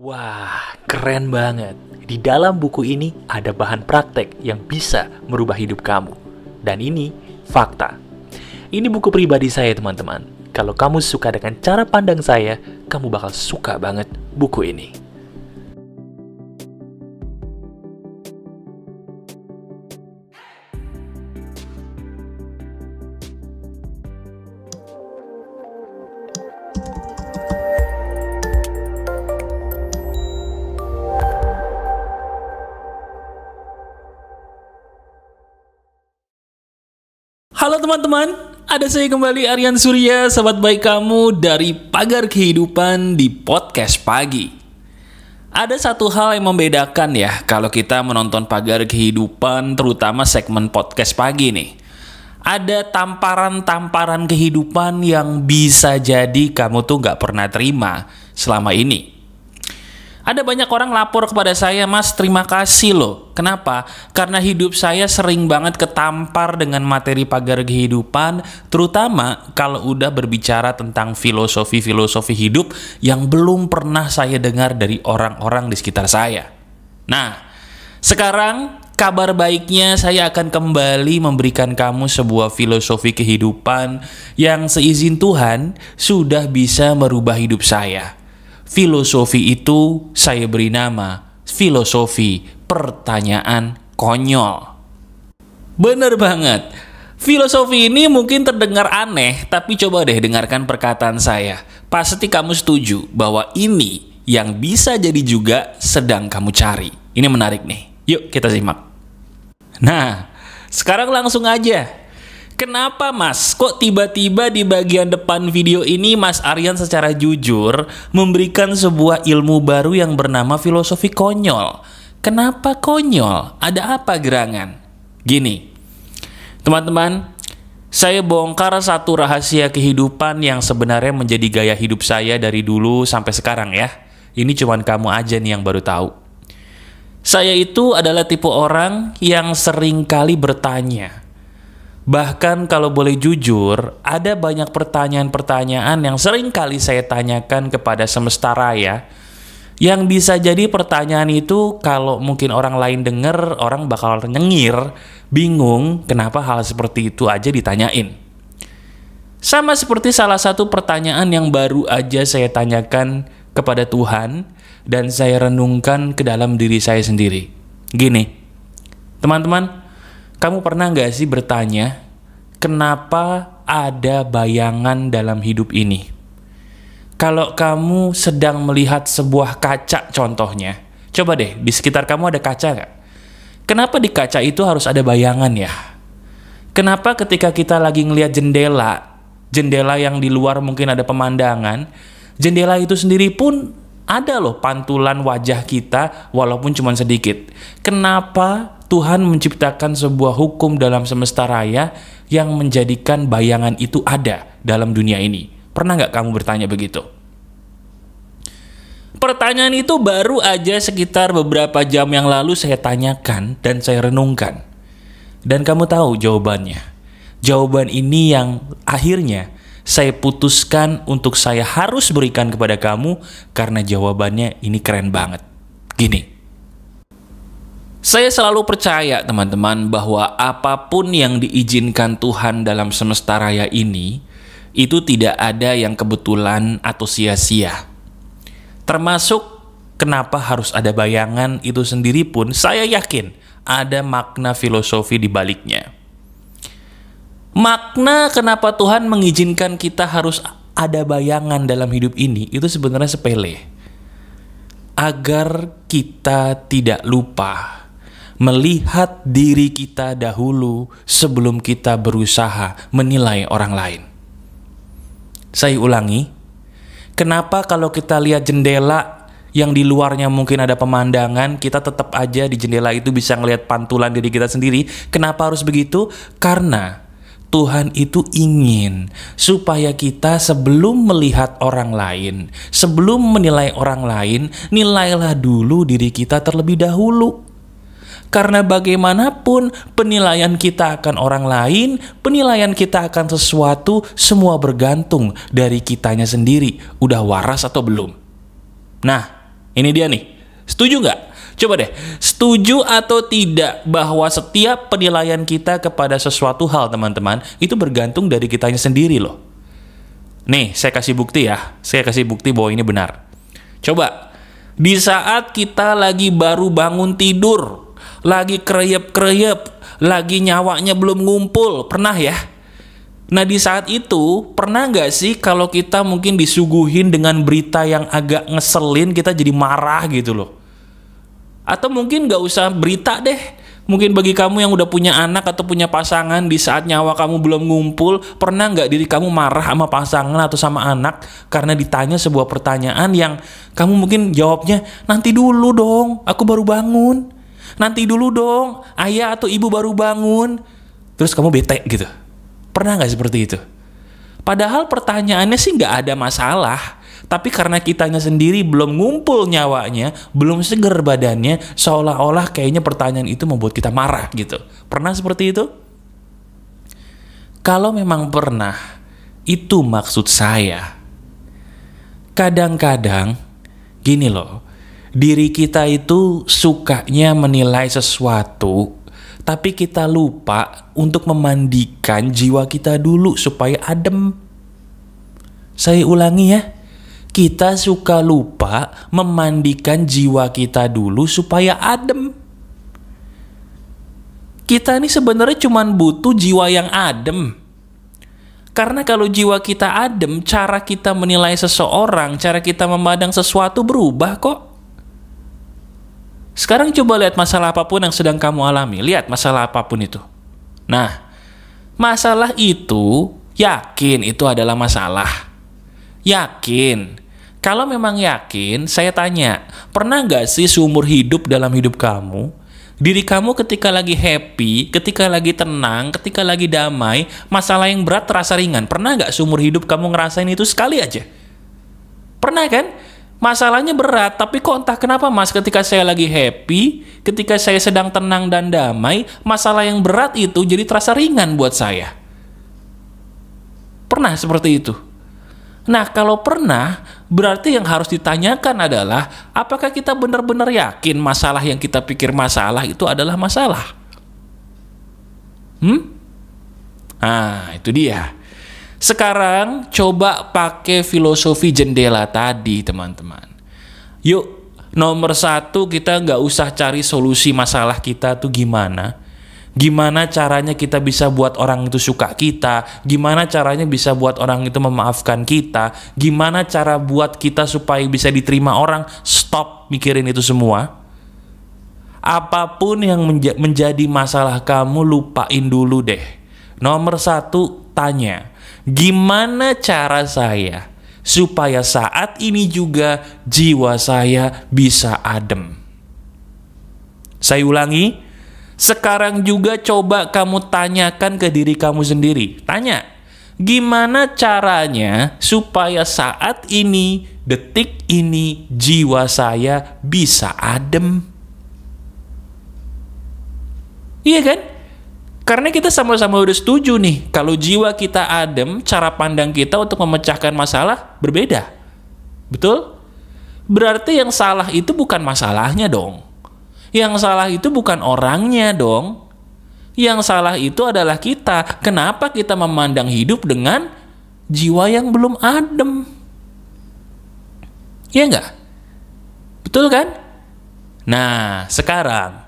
Wah, keren banget. Di dalam buku ini ada bahan praktek yang bisa merubah hidup kamu. Dan ini fakta. Ini buku pribadi saya, teman-teman. Kalau kamu suka dengan cara pandang saya, kamu bakal suka banget buku ini. Halo teman-teman, ada saya kembali Aryan Surya, sahabat baik kamu dari Pagar Kehidupan di Podcast Pagi. Ada satu hal yang membedakan ya kalau kita menonton Pagar Kehidupan terutama segmen Podcast Pagi nih. Ada tamparan-tamparan kehidupan yang bisa jadi kamu tuh nggak pernah terima selama ini. Ada banyak orang lapor kepada saya, Mas, terima kasih loh. Kenapa? Karena hidup saya sering banget ketampar dengan materi pagar kehidupan, terutama kalau udah berbicara tentang filosofi-filosofi hidup yang belum pernah saya dengar dari orang-orang di sekitar saya. Nah, sekarang kabar baiknya saya akan kembali memberikan kamu sebuah filosofi kehidupan yang seizin Tuhan sudah bisa merubah hidup saya. Filosofi itu saya beri nama filosofi pertanyaan konyol. Bener banget. Filosofi ini mungkin terdengar aneh, tapi coba deh dengarkan perkataan saya. Pasti kamu setuju bahwa ini yang bisa jadi juga sedang kamu cari. Ini menarik nih. Yuk kita simak. Nah, sekarang langsung aja Kenapa mas? Kok tiba-tiba di bagian depan video ini Mas Aryan secara jujur memberikan sebuah ilmu baru yang bernama filosofi konyol. Kenapa konyol? Ada apa gerangan? Gini, teman-teman, saya bongkar satu rahasia kehidupan yang sebenarnya menjadi gaya hidup saya dari dulu sampai sekarang ya. Ini cuman kamu aja nih yang baru tahu. Saya itu adalah tipe orang yang sering kali bertanya Bahkan kalau boleh jujur, ada banyak pertanyaan-pertanyaan yang sering kali saya tanyakan kepada semesta raya. Yang bisa jadi pertanyaan itu kalau mungkin orang lain denger, orang bakal nyengir, bingung kenapa hal seperti itu aja ditanyain. Sama seperti salah satu pertanyaan yang baru aja saya tanyakan kepada Tuhan dan saya renungkan ke dalam diri saya sendiri. Gini, teman-teman, kamu pernah nggak sih bertanya, kenapa ada bayangan dalam hidup ini? Kalau kamu sedang melihat sebuah kaca contohnya, coba deh, di sekitar kamu ada kaca nggak? Kenapa di kaca itu harus ada bayangan ya? Kenapa ketika kita lagi ngelihat jendela, jendela yang di luar mungkin ada pemandangan, jendela itu sendiri pun ada loh pantulan wajah kita walaupun cuma sedikit. Kenapa Tuhan menciptakan sebuah hukum dalam semesta raya yang menjadikan bayangan itu ada dalam dunia ini. Pernah nggak kamu bertanya begitu? Pertanyaan itu baru aja sekitar beberapa jam yang lalu saya tanyakan dan saya renungkan. Dan kamu tahu jawabannya. Jawaban ini yang akhirnya saya putuskan untuk saya harus berikan kepada kamu karena jawabannya ini keren banget. Gini, saya selalu percaya, teman-teman, bahwa apapun yang diizinkan Tuhan dalam semesta raya ini, itu tidak ada yang kebetulan atau sia-sia. Termasuk kenapa harus ada bayangan itu sendiri pun, saya yakin ada makna filosofi di baliknya. Makna kenapa Tuhan mengizinkan kita harus ada bayangan dalam hidup ini, itu sebenarnya sepele. Agar kita tidak lupa melihat diri kita dahulu sebelum kita berusaha menilai orang lain. Saya ulangi, kenapa kalau kita lihat jendela yang di luarnya mungkin ada pemandangan, kita tetap aja di jendela itu bisa melihat pantulan diri kita sendiri. Kenapa harus begitu? Karena Tuhan itu ingin supaya kita sebelum melihat orang lain, sebelum menilai orang lain, nilailah dulu diri kita terlebih dahulu. Karena bagaimanapun penilaian kita akan orang lain, penilaian kita akan sesuatu semua bergantung dari kitanya sendiri. Udah waras atau belum? Nah, ini dia nih. Setuju nggak? Coba deh, setuju atau tidak bahwa setiap penilaian kita kepada sesuatu hal, teman-teman, itu bergantung dari kitanya sendiri loh. Nih, saya kasih bukti ya. Saya kasih bukti bahwa ini benar. Coba, di saat kita lagi baru bangun tidur, lagi kreyep-kreyep, lagi nyawanya belum ngumpul, pernah ya? Nah di saat itu pernah nggak sih kalau kita mungkin disuguhin dengan berita yang agak ngeselin kita jadi marah gitu loh? Atau mungkin nggak usah berita deh. Mungkin bagi kamu yang udah punya anak atau punya pasangan di saat nyawa kamu belum ngumpul, pernah nggak diri kamu marah sama pasangan atau sama anak karena ditanya sebuah pertanyaan yang kamu mungkin jawabnya nanti dulu dong, aku baru bangun nanti dulu dong ayah atau ibu baru bangun terus kamu bete gitu pernah nggak seperti itu padahal pertanyaannya sih nggak ada masalah tapi karena kitanya sendiri belum ngumpul nyawanya, belum seger badannya, seolah-olah kayaknya pertanyaan itu membuat kita marah gitu. Pernah seperti itu? Kalau memang pernah, itu maksud saya. Kadang-kadang gini loh, diri kita itu sukanya menilai sesuatu, tapi kita lupa untuk memandikan jiwa kita dulu supaya adem. Saya ulangi ya, kita suka lupa memandikan jiwa kita dulu supaya adem. Kita ini sebenarnya cuma butuh jiwa yang adem. Karena kalau jiwa kita adem, cara kita menilai seseorang, cara kita memandang sesuatu berubah kok. Sekarang coba lihat masalah apapun yang sedang kamu alami. Lihat masalah apapun itu. Nah, masalah itu yakin itu adalah masalah. Yakin. Kalau memang yakin, saya tanya, pernah nggak sih seumur hidup dalam hidup kamu, diri kamu ketika lagi happy, ketika lagi tenang, ketika lagi damai, masalah yang berat terasa ringan. Pernah nggak seumur hidup kamu ngerasain itu sekali aja? Pernah kan? masalahnya berat tapi kok entah kenapa mas ketika saya lagi happy ketika saya sedang tenang dan damai masalah yang berat itu jadi terasa ringan buat saya pernah seperti itu nah kalau pernah berarti yang harus ditanyakan adalah apakah kita benar-benar yakin masalah yang kita pikir masalah itu adalah masalah hmm nah itu dia sekarang coba pakai filosofi jendela tadi teman-teman. Yuk nomor satu kita nggak usah cari solusi masalah kita tuh gimana. Gimana caranya kita bisa buat orang itu suka kita? Gimana caranya bisa buat orang itu memaafkan kita? Gimana cara buat kita supaya bisa diterima orang? Stop mikirin itu semua. Apapun yang menja menjadi masalah kamu, lupain dulu deh. Nomor satu, tanya Gimana cara saya supaya saat ini juga jiwa saya bisa adem? Saya ulangi, sekarang juga coba kamu tanyakan ke diri kamu sendiri. Tanya, gimana caranya supaya saat ini, detik ini, jiwa saya bisa adem? Iya kan? Karena kita sama-sama udah setuju nih, kalau jiwa kita adem, cara pandang kita untuk memecahkan masalah berbeda. Betul? Berarti yang salah itu bukan masalahnya dong. Yang salah itu bukan orangnya dong. Yang salah itu adalah kita. Kenapa kita memandang hidup dengan jiwa yang belum adem? Iya nggak? Betul kan? Nah, sekarang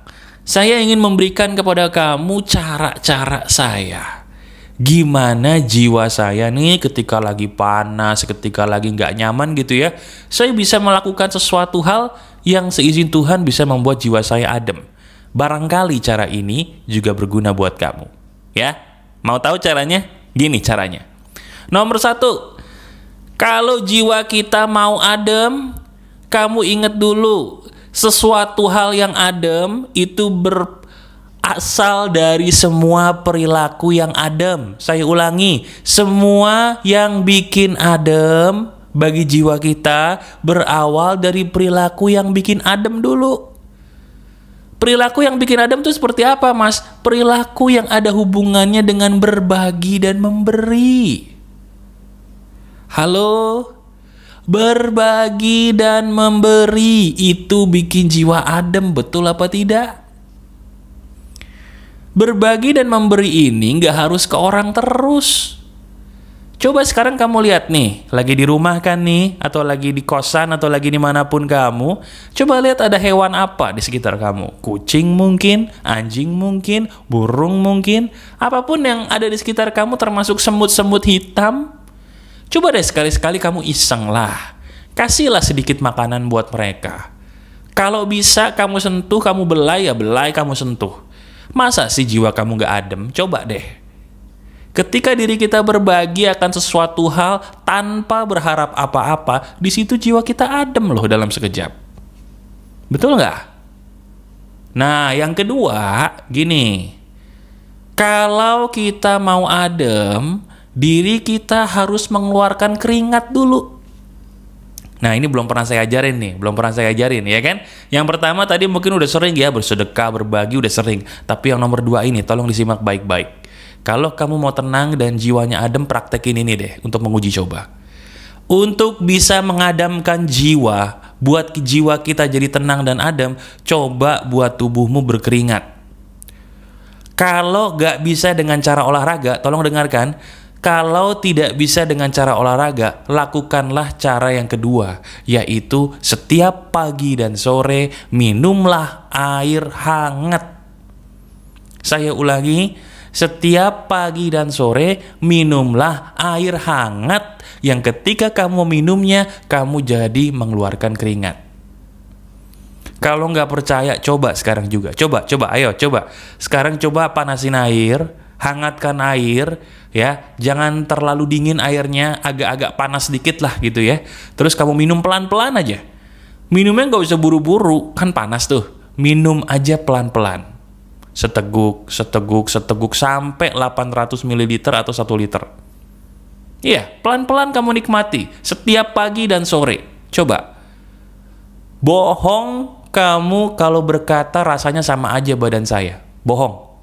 saya ingin memberikan kepada kamu cara-cara saya. Gimana jiwa saya nih ketika lagi panas, ketika lagi nggak nyaman gitu ya. Saya bisa melakukan sesuatu hal yang seizin Tuhan bisa membuat jiwa saya adem. Barangkali cara ini juga berguna buat kamu. Ya, mau tahu caranya? Gini caranya. Nomor satu, kalau jiwa kita mau adem, kamu ingat dulu sesuatu hal yang adem itu berasal dari semua perilaku yang adem. Saya ulangi, semua yang bikin adem bagi jiwa kita berawal dari perilaku yang bikin adem dulu. Perilaku yang bikin adem itu seperti apa, Mas? Perilaku yang ada hubungannya dengan berbagi dan memberi. Halo, Berbagi dan memberi itu bikin jiwa adem, betul apa tidak? Berbagi dan memberi ini nggak harus ke orang terus. Coba sekarang kamu lihat nih, lagi di rumah kan nih, atau lagi di kosan, atau lagi dimanapun kamu. Coba lihat ada hewan apa di sekitar kamu. Kucing mungkin, anjing mungkin, burung mungkin, apapun yang ada di sekitar kamu termasuk semut-semut hitam, Coba deh sekali-sekali kamu iseng lah. Kasihlah sedikit makanan buat mereka. Kalau bisa kamu sentuh, kamu belai ya belai kamu sentuh. Masa sih jiwa kamu gak adem? Coba deh. Ketika diri kita berbagi akan sesuatu hal tanpa berharap apa-apa, di situ jiwa kita adem loh dalam sekejap. Betul nggak? Nah, yang kedua, gini. Kalau kita mau adem, diri kita harus mengeluarkan keringat dulu. Nah ini belum pernah saya ajarin nih, belum pernah saya ajarin ya kan. Yang pertama tadi mungkin udah sering ya bersedekah, berbagi udah sering. Tapi yang nomor dua ini tolong disimak baik-baik. Kalau kamu mau tenang dan jiwanya adem praktekin ini deh untuk menguji coba. Untuk bisa mengadamkan jiwa, buat jiwa kita jadi tenang dan adem, coba buat tubuhmu berkeringat. Kalau gak bisa dengan cara olahraga, tolong dengarkan, kalau tidak bisa dengan cara olahraga, lakukanlah cara yang kedua, yaitu setiap pagi dan sore minumlah air hangat. Saya ulangi, setiap pagi dan sore minumlah air hangat yang ketika kamu minumnya, kamu jadi mengeluarkan keringat. Kalau nggak percaya, coba sekarang juga. Coba, coba, ayo, coba. Sekarang coba panasin air, hangatkan air ya jangan terlalu dingin airnya agak-agak panas sedikit lah gitu ya terus kamu minum pelan-pelan aja minumnya nggak usah buru-buru kan panas tuh minum aja pelan-pelan seteguk seteguk seteguk sampai 800 ml atau 1 liter iya pelan-pelan kamu nikmati setiap pagi dan sore coba bohong kamu kalau berkata rasanya sama aja badan saya bohong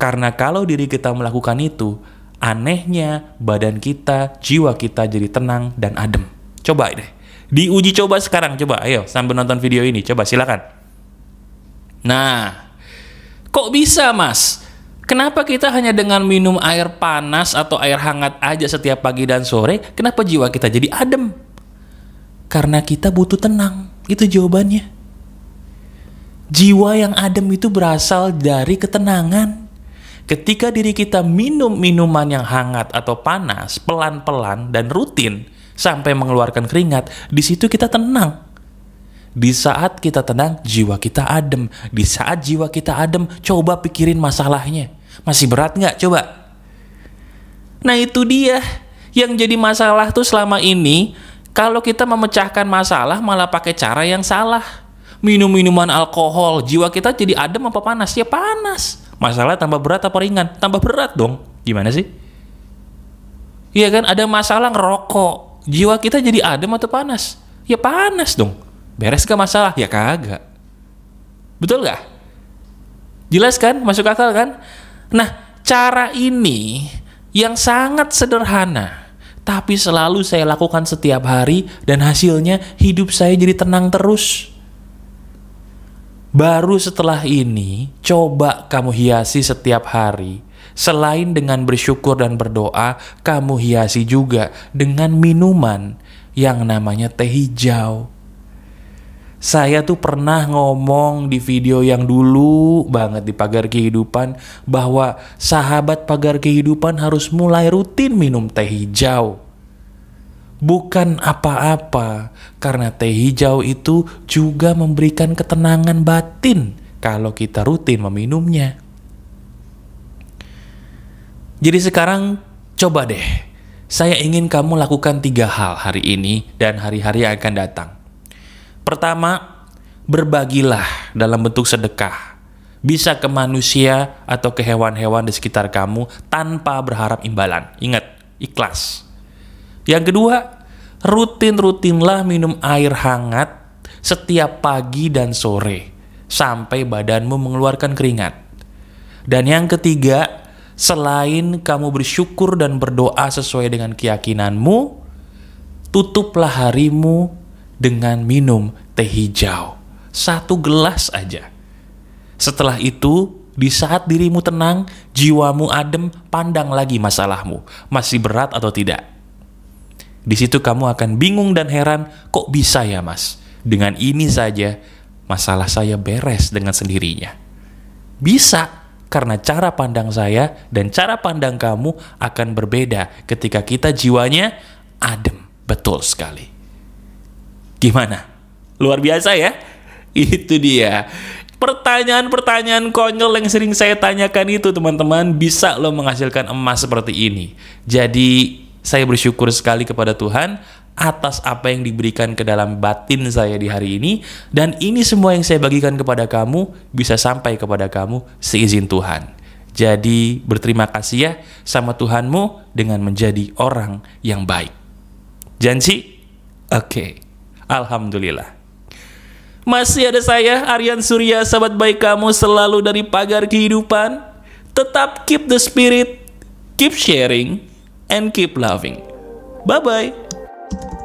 karena kalau diri kita melakukan itu, anehnya badan kita, jiwa kita jadi tenang dan adem. Coba deh. Diuji coba sekarang, coba. Ayo, sambil nonton video ini, coba silakan. Nah, kok bisa mas? Kenapa kita hanya dengan minum air panas atau air hangat aja setiap pagi dan sore, kenapa jiwa kita jadi adem? Karena kita butuh tenang. Itu jawabannya. Jiwa yang adem itu berasal dari ketenangan Ketika diri kita minum minuman yang hangat atau panas, pelan-pelan dan rutin, sampai mengeluarkan keringat, di situ kita tenang. Di saat kita tenang, jiwa kita adem. Di saat jiwa kita adem, coba pikirin masalahnya. Masih berat nggak? Coba. Nah itu dia. Yang jadi masalah tuh selama ini, kalau kita memecahkan masalah malah pakai cara yang salah. Minum minuman alkohol, jiwa kita jadi adem apa panas? Ya panas Masalah tambah berat apa ringan? Tambah berat dong. Gimana sih? Iya kan, ada masalah ngerokok. Jiwa kita jadi adem atau panas? Ya panas dong. Beres ke masalah? Ya kagak. Betul gak? Jelas kan? Masuk akal kan? Nah, cara ini yang sangat sederhana tapi selalu saya lakukan setiap hari dan hasilnya hidup saya jadi tenang terus. Baru setelah ini, coba kamu hiasi setiap hari. Selain dengan bersyukur dan berdoa, kamu hiasi juga dengan minuman yang namanya teh hijau. Saya tuh pernah ngomong di video yang dulu banget di pagar kehidupan bahwa sahabat pagar kehidupan harus mulai rutin minum teh hijau bukan apa-apa, karena teh hijau itu juga memberikan ketenangan batin kalau kita rutin meminumnya. Jadi sekarang coba deh, saya ingin kamu lakukan tiga hal hari ini dan hari-hari yang akan datang. Pertama, berbagilah dalam bentuk sedekah. Bisa ke manusia atau ke hewan-hewan di sekitar kamu tanpa berharap imbalan. Ingat, ikhlas. Yang kedua, rutin-rutinlah minum air hangat setiap pagi dan sore sampai badanmu mengeluarkan keringat. Dan yang ketiga, selain kamu bersyukur dan berdoa sesuai dengan keyakinanmu, tutuplah harimu dengan minum teh hijau. Satu gelas aja. Setelah itu, di saat dirimu tenang, jiwamu adem, pandang lagi masalahmu. Masih berat atau tidak? Di situ kamu akan bingung dan heran, kok bisa ya mas? Dengan ini saja, masalah saya beres dengan sendirinya. Bisa, karena cara pandang saya dan cara pandang kamu akan berbeda ketika kita jiwanya adem. Betul sekali. Gimana? Luar biasa ya? Itu dia pertanyaan-pertanyaan konyol yang sering saya tanyakan itu teman-teman bisa lo menghasilkan emas seperti ini. Jadi saya bersyukur sekali kepada Tuhan atas apa yang diberikan ke dalam batin saya di hari ini dan ini semua yang saya bagikan kepada kamu bisa sampai kepada kamu seizin Tuhan. Jadi berterima kasih ya sama Tuhanmu dengan menjadi orang yang baik. Janji? Oke. Okay. Alhamdulillah. Masih ada saya Aryan Surya, sahabat baik kamu selalu dari pagar kehidupan. Tetap keep the spirit, keep sharing, and keep loving. Bye-bye.